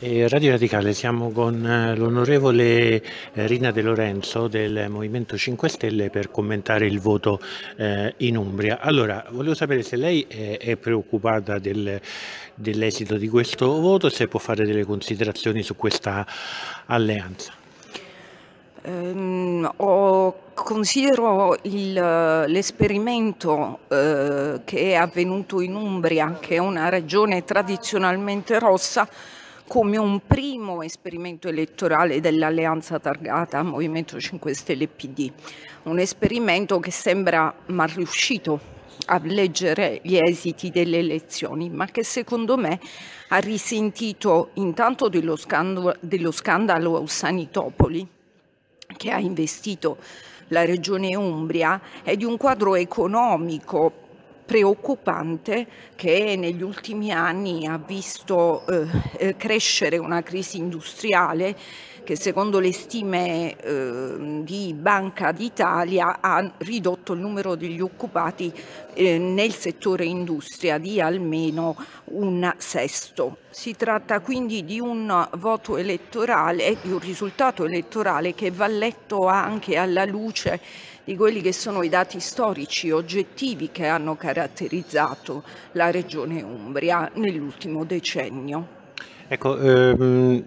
Radio Radicale, siamo con eh, l'onorevole eh, Rina De Lorenzo del Movimento 5 Stelle per commentare il voto eh, in Umbria. Allora, volevo sapere se lei è preoccupata del, dell'esito di questo voto, se può fare delle considerazioni su questa alleanza. Um, oh, considero l'esperimento eh, che è avvenuto in Umbria, che è una regione tradizionalmente rossa, come un primo esperimento elettorale dell'alleanza targata Movimento 5 Stelle PD, un esperimento che sembra mal riuscito a leggere gli esiti delle elezioni, ma che secondo me ha risentito intanto dello scandalo, dello scandalo Aussanitopoli, che ha investito la regione Umbria, e di un quadro economico preoccupante che negli ultimi anni ha visto eh, eh, crescere una crisi industriale che secondo le stime eh, di Banca d'Italia ha ridotto il numero degli occupati eh, nel settore industria di almeno un sesto. Si tratta quindi di un voto elettorale, di un risultato elettorale che va letto anche alla luce di quelli che sono i dati storici oggettivi che hanno caratterizzato la regione Umbria nell'ultimo decennio. Ecco, ehm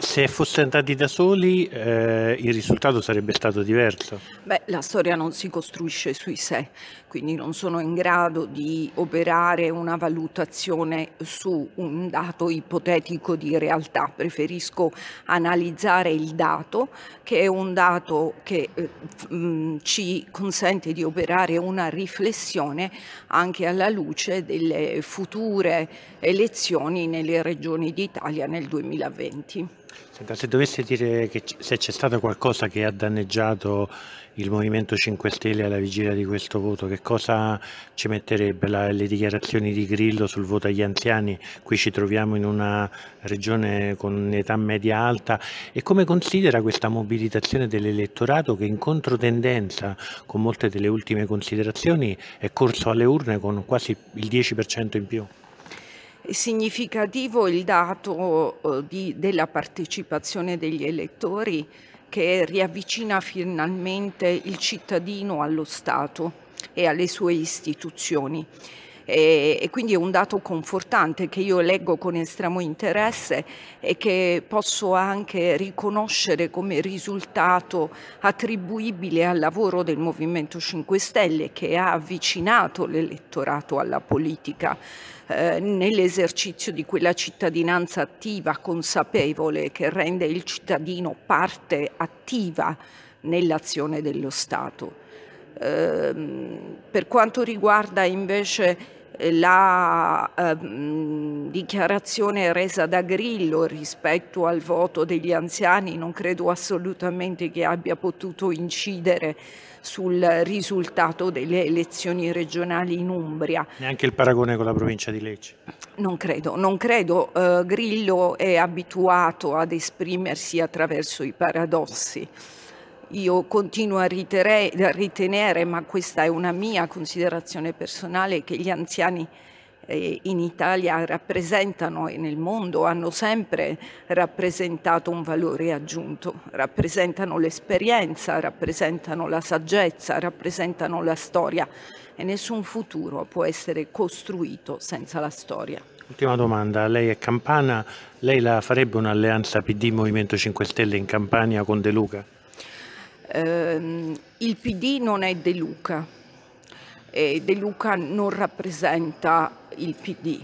se fossero andati da soli eh, il risultato sarebbe stato diverso? Beh, la storia non si costruisce sui sé, quindi non sono in grado di operare una valutazione su un dato ipotetico di realtà, preferisco analizzare il dato che è un dato che eh, mh, ci consente di operare una riflessione anche alla luce delle future elezioni nelle regioni d'Italia nel 2020. Senta, se dovesse dire che se c'è stato qualcosa che ha danneggiato il Movimento 5 Stelle alla vigilia di questo voto, che cosa ci metterebbe? La, le dichiarazioni di Grillo sul voto agli anziani, qui ci troviamo in una regione con un'età media alta e come considera questa mobilitazione dell'elettorato che in controtendenza con molte delle ultime considerazioni è corso alle urne con quasi il 10% in più? significativo il dato eh, di, della partecipazione degli elettori che riavvicina finalmente il cittadino allo Stato e alle sue istituzioni e, e quindi è un dato confortante che io leggo con estremo interesse e che posso anche riconoscere come risultato attribuibile al lavoro del Movimento 5 Stelle che ha avvicinato l'elettorato alla politica eh, nell'esercizio di quella cittadinanza attiva, consapevole, che rende il cittadino parte attiva nell'azione dello Stato. Ehm, per quanto riguarda invece la eh, dichiarazione resa da Grillo rispetto al voto degli anziani non credo assolutamente che abbia potuto incidere sul risultato delle elezioni regionali in Umbria. Neanche il paragone con la provincia di Lecce? Non credo, non credo. Eh, Grillo è abituato ad esprimersi attraverso i paradossi. Io continuo a, ritere, a ritenere, ma questa è una mia considerazione personale, che gli anziani eh, in Italia rappresentano e nel mondo hanno sempre rappresentato un valore aggiunto, rappresentano l'esperienza, rappresentano la saggezza, rappresentano la storia e nessun futuro può essere costruito senza la storia. Ultima domanda, lei è campana, lei la farebbe un'alleanza PD Movimento 5 Stelle in Campania con De Luca? Ehm, il PD non è De Luca e De Luca non rappresenta il PD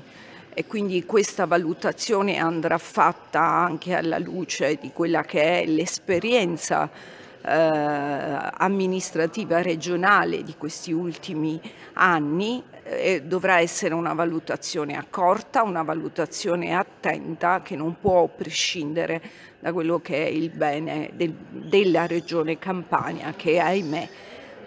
e quindi questa valutazione andrà fatta anche alla luce di quella che è l'esperienza eh, amministrativa regionale di questi ultimi anni eh, dovrà essere una valutazione accorta, una valutazione attenta che non può prescindere da quello che è il bene del, della regione Campania che ahimè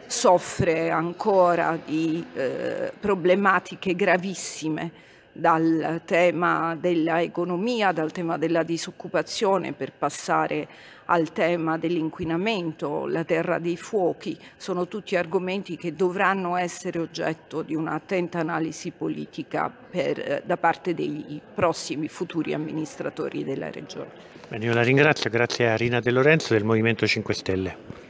soffre ancora di eh, problematiche gravissime dal tema dell'economia, dal tema della disoccupazione per passare al tema dell'inquinamento, la terra dei fuochi, sono tutti argomenti che dovranno essere oggetto di un'attenta analisi politica per, da parte dei prossimi futuri amministratori della Regione. Bene, io la ringrazio, grazie a Rina De Lorenzo del Movimento 5 Stelle.